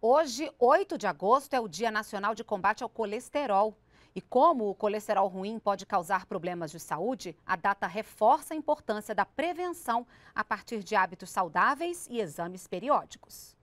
Hoje, 8 de agosto, é o Dia Nacional de Combate ao Colesterol. E como o colesterol ruim pode causar problemas de saúde, a data reforça a importância da prevenção a partir de hábitos saudáveis e exames periódicos.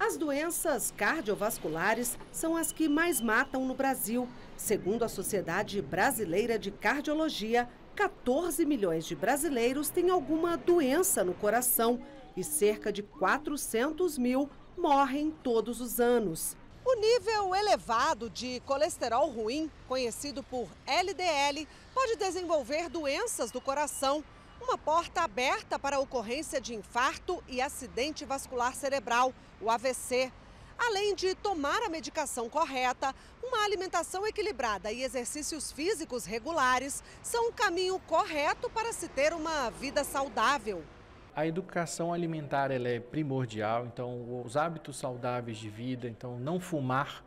As doenças cardiovasculares são as que mais matam no Brasil. Segundo a Sociedade Brasileira de Cardiologia, 14 milhões de brasileiros têm alguma doença no coração e cerca de 400 mil morrem todos os anos. O nível elevado de colesterol ruim, conhecido por LDL, pode desenvolver doenças do coração, uma porta aberta para a ocorrência de infarto e acidente vascular cerebral, o AVC. Além de tomar a medicação correta, uma alimentação equilibrada e exercícios físicos regulares são o um caminho correto para se ter uma vida saudável. A educação alimentar ela é primordial, então os hábitos saudáveis de vida, então não fumar,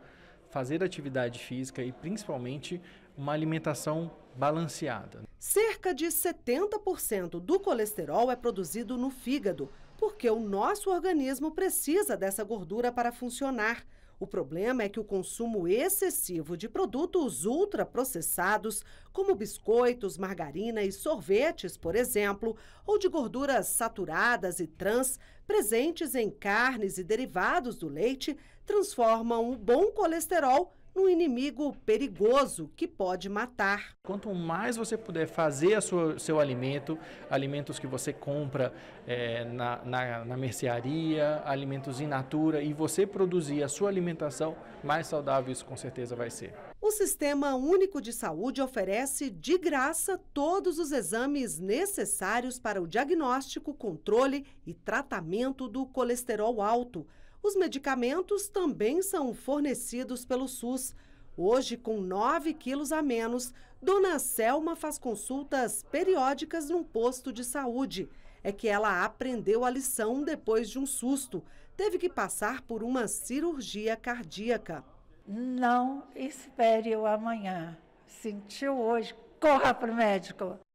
fazer atividade física e principalmente uma alimentação balanceada. Cerca de 70% do colesterol é produzido no fígado, porque o nosso organismo precisa dessa gordura para funcionar. O problema é que o consumo excessivo de produtos ultraprocessados, como biscoitos, margarina e sorvetes, por exemplo, ou de gorduras saturadas e trans, presentes em carnes e derivados do leite, transformam o bom colesterol um inimigo perigoso que pode matar. Quanto mais você puder fazer a sua, seu alimento, alimentos que você compra é, na, na, na mercearia, alimentos in natura, e você produzir a sua alimentação, mais saudável isso com certeza vai ser. O Sistema Único de Saúde oferece de graça todos os exames necessários para o diagnóstico, controle e tratamento do colesterol alto os medicamentos também são fornecidos pelo SUS. Hoje, com 9 quilos a menos, Dona Selma faz consultas periódicas num posto de saúde. É que ela aprendeu a lição depois de um susto. Teve que passar por uma cirurgia cardíaca. Não espere o amanhã. Sentiu hoje, corra para o médico.